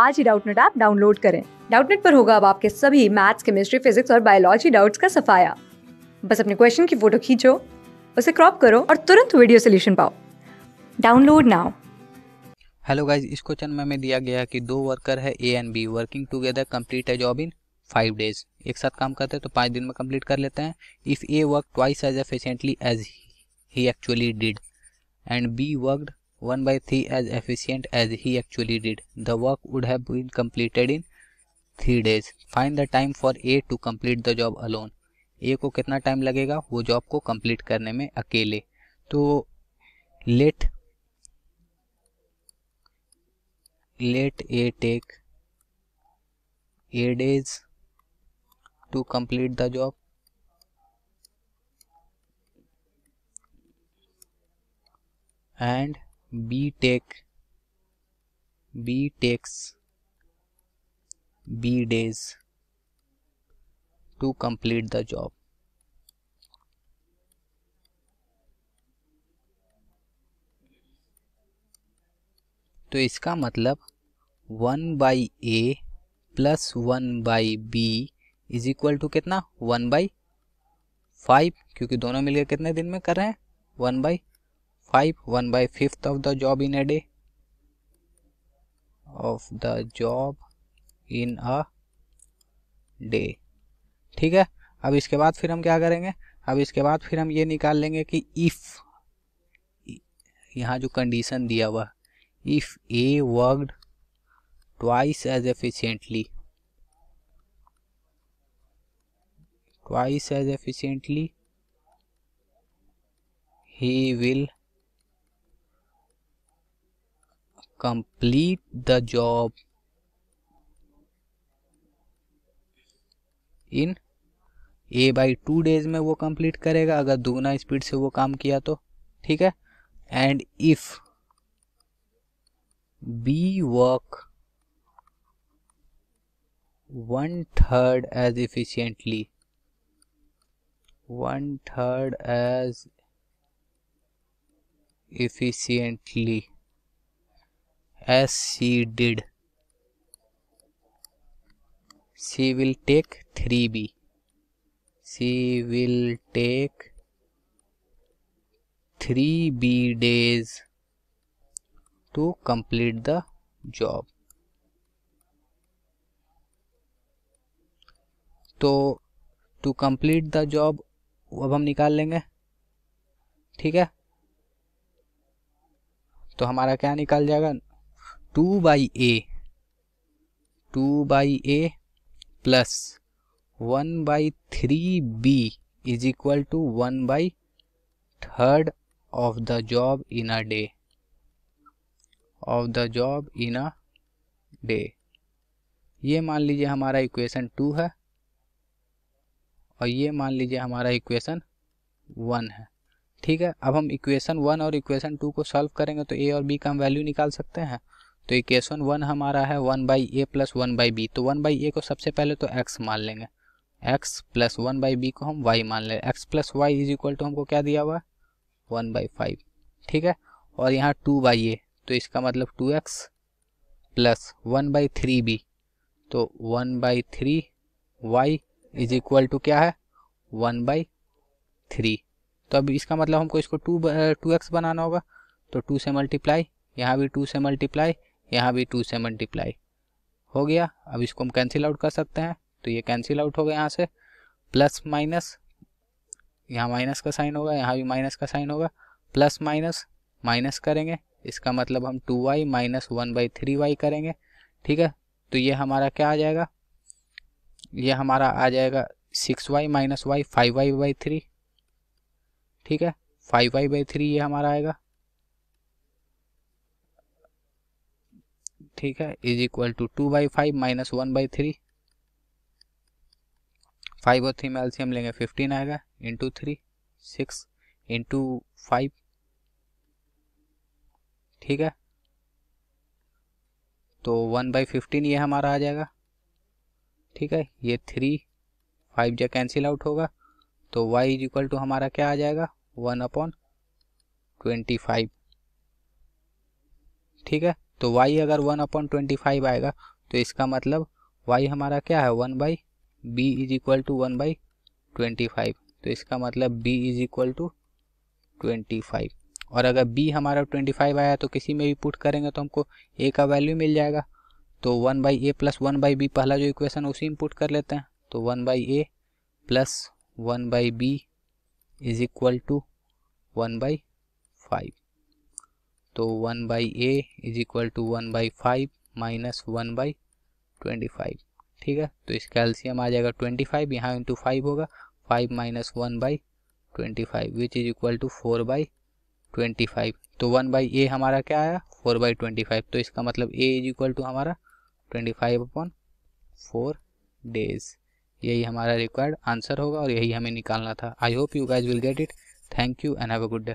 आज ही Doubtnut app download करें डाउटनेट पर होगा अब आपके सभी मैथ्स केमिस्ट्री फिजिक्स और बायोलॉजी डाउट्स का सफाया बस अपने क्वेश्चन की फोटो खींचो उसे क्रॉप करो और तुरंत वीडियो सोल्यूशन पाओ डाउनलोड नाउ हेलो गाइस इस क्वेश्चन में हमें दिया गया कि दो वर्कर है A and B working together complete है जॉब इन फाइव डेज एक साथ काम करते हैं तो पाँच दिन में कंप्लीट कर लेते हैं if A work twice as efficiently as he actually did and B worked 1 by 3 as efficient as he actually did. The work would have been completed in 3 days. Find the time for A to complete the job alone. A को कितना time लगेगा वो job को complete करने में अकेले तो let let A take A days to complete the job and B take B takes B days to complete the job तो इसका मतलब one by A plus one by B is equal to कितना one by five क्योंकि दोनों मिलकर कितने दिन में कर रहे हैं one by five one by fifth of the job in a day of the job in a day ठीक है अब इसके बाद फिर हम क्या करेंगे अब इसके बाद फिर हम ये निकाल लेंगे कि इफ यहाँ जो कंडीशन दिया हुआ if A worked twice as efficiently twice as efficiently he will complete the job in A by two days में वो कंप्लीट करेगा अगर दोगुना स्पीड से वो काम किया तो ठीक है and if B work one third as efficiently one third as efficiently as she did. She will take 3B. She will take 3B days to complete the job. तो टू कंप्लीट द जॉब अब हम निकाल लेंगे ठीक है तो हमारा क्या निकाल जाएगा two by A two by A plus one by three B is equal to one by third of the job in a day of the job in a day ये मान लीजिए हमारा इक्वेशन टू है और ये मान लीजिए हमारा इक्वेशन वन है ठीक है अब हम इक्वेशन वन और इक्वेशन टू को सॉल्व करेंगे तो ए और बी का हम वैल्यू निकाल सकते हैं तो इक्वेशन वन हमारा है one by A plus one by B तो वन बाई ए को सबसे पहले तो एक्स मान लेंगे X plus one by B को हम वाई मान लें X plus Y is equal to हमको क्या दिया हुआ वन बाई फाइव ठीक है और यहाँ टू बाई ए तो इसका मतलब two X plus one by three B तो one by three Y is equal to क्या है वन बाई थ्री तो अब इसका मतलब हमको इसको टू टू एक्स बनाना होगा तो टू से मल्टीप्लाई यहाँ भी टू से मल्टीप्लाई यहाँ भी टू से मल्टीप्लाई हो गया अब इसको हम कैंसिल आउट कर सकते हैं तो ये कैंसिल आउट हो गया यहाँ से प्लस माइनस यहाँ माइनस का साइन होगा यहाँ भी माइनस का साइन होगा प्लस माइनस माइनस करेंगे इसका मतलब हम two y minus one by three y करेंगे ठीक है तो ये हमारा क्या आ जाएगा ये हमारा आ जाएगा six y minus y five y by three ठीक है फाइव वाई बाई थ्री ये हमारा आएगा ठीक है is equal to two by five minus one by three five और थ्री में एल्सियम लेंगे फिफ्टीन आएगा into three six into five ठीक है तो वन बाई फिफ्टीन ये हमारा आ जाएगा ठीक है ये थ्री फाइव जो कैंसिल आउट होगा तो वाई इज इक्वल टू हमारा क्या आ जाएगा वन अपॉन ट्वेंटी फाइव ठीक है तो y अगर वन अपॉन ट्वेंटी फाइव आएगा तो इसका मतलब y हमारा क्या है one by B is equal to one by twenty five तो इसका मतलब b is equal to twenty five और अगर b हमारा ट्वेंटी फाइव आया तो किसी में भी पुट करेंगे तो हमको a का वैल्यू मिल जाएगा तो one by A plus one by b पहला जो इक्वेशन उसी में पुट कर लेते हैं तो one by A plus one by B is equal to one by five तो one by a is equal to one by five minus one by twenty five ठीक है तो इसका एल्सियम आ जाएगा ट्वेंटी फाइव यहाँ इंटू फाइव होगा five minus one by twenty five which is equal to four by twenty five तो one by a हमारा क्या आया फोर बाई ट्वेंटी फाइव तो इसका मतलब ए इज इक्वल टू हमारा ट्वेंटी फाइव अपॉन फोर डेज यही हमारा रिक्वायर्ड आंसर होगा और यही हमें निकालना था I hope you guys will get it thank you and have a good day